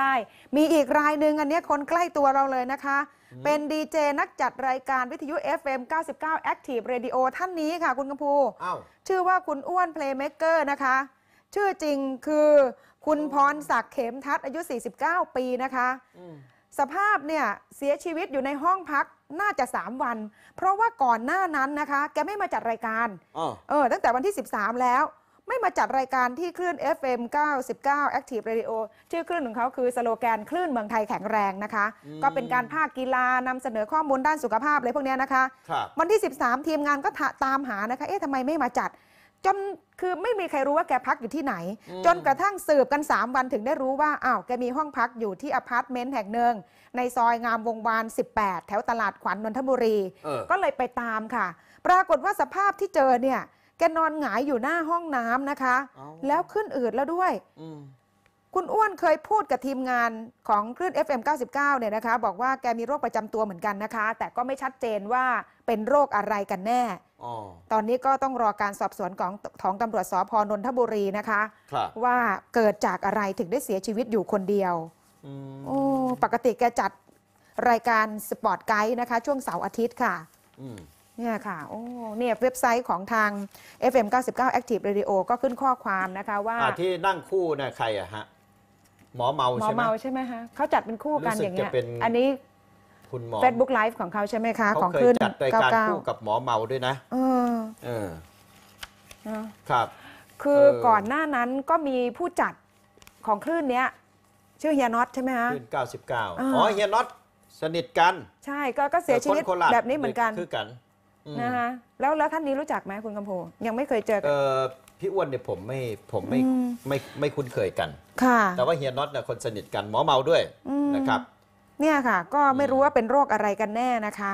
ได้มีอีกรายหนึ่งอันนี้คนใกล้ตัวเราเลยนะคะ เป็นดีเจนักจัดรายการวิทยุ FM 99 Active Radio ท่านนี้ค่ะ คุณกัมพู ชื่อว่าคุณอ้วนเพลย์เมคเกอร์นะคะ ชื่อจริงคือ คุณพรศักดิ์เขมทัศอายุ 49 ปีนะคะ สภาพเนี่ยเสียชีวิตอยู่ในห้องพักน่าจะ 3 วัน เพราะว่าก่อนหน้านั้นนะคะ แกไม่มาจัดรายการเออตั้งแต่วันที่ 13 แล้วไม่มาจัดรายการที่คลื่น FM 99 Active Radio ชื่อคลื่นของเขาคือสโลแกนคลื่นเมืองไทยแข็งแรงนะคะ ก็เป็นการภาคกีฬานำเสนอข้อมูลด้านสุขภาพอะไรพวกนี้นะคะควันที่ 13 ทีมงานก็ตามหานะคะ เอ๊ะทำไมไม่มาจัด จนคือไม่มีใครรู้ว่าแกพักอยู่ที่ไหน จนกระทั่งสืบกัน 3 วันถึงได้รู้ว่าอ้าวแกมีห้องพักอยู่ที่อพาร์ตเมนต์แห่งหนึ่งในซอยงามวงวาน18 แถวตลาดขวัญนนทบุรีก็เลยไปตามค่ะ ปรากฏว่าสภาพที่เจอเนี่ยแกนอนหงายอยู่หน้าห้องน้ำนะคะ แล้วขึ้นอืดแล้วด้วย คุณอ้วนเคยพูดกับทีมงานของคลื่น FM 99 เนี่ยนะคะ บอกว่าแกมีโรคประจำตัวเหมือนกันนะคะ แต่ก็ไม่ชัดเจนว่าเป็นโรคอะไรกันแน่อตอนนี้ก็ต้องรอการสอบสวนของท้องตำรวจสพนนทบุรีนะคะคว่าเกิดจากอะไรถึงได้เสียชีวิตอยู่คนเดียวอโอ้ปกติแกจัดรายการสปอร์ตไกด์นะคะ ช่วงเสาร์อาทิตย์ค่ะเนี่ยค่ะโอ้เนี่ยเว็บไซต์ของทาง FM 99 Active Radio ก็ขึ้นข้อความนะคะว่าที่นั่งคู่นะใครอะฮะ หมอเมาหมอใช่ไหมเมาใช่ไหมคะเขาจัดเป็นคู่กันอย่างเงี้ยอันนี้คุณหมอ Facebook Live ของเขาใช่ไหมคะของขคึ้นจัดรายการคู่กับหมอเมาด้วยนะเออเออครับ คือก่อนหน้านั้นก็มีผู้จัดของคลื่นเนี้ยชื่อเฮียน็อตใช่ไหมคะเก้น99 อ๋อเฮียน็อตสนิทกัน ใช่ก็ก็เสียชีวิตแบบนี้เหมือนกันคือกันนะคะแล้วแล้วท่านนี้รู้จักไหมคุณกำโพยังไม่เคยเจอกันพี่อ้วนเนี่ยผมไม่ผมไม่มไม่ไม่คุ้นเคยกันค่ะ แต่ว่าเฮียน็อตเนี่ยคนสนิทกัน หมอเมาด้วยนะครับ เนี่ยค่ะก็ไม่รู้ว่าเป็นโรคอะไรกันแน่นะคะ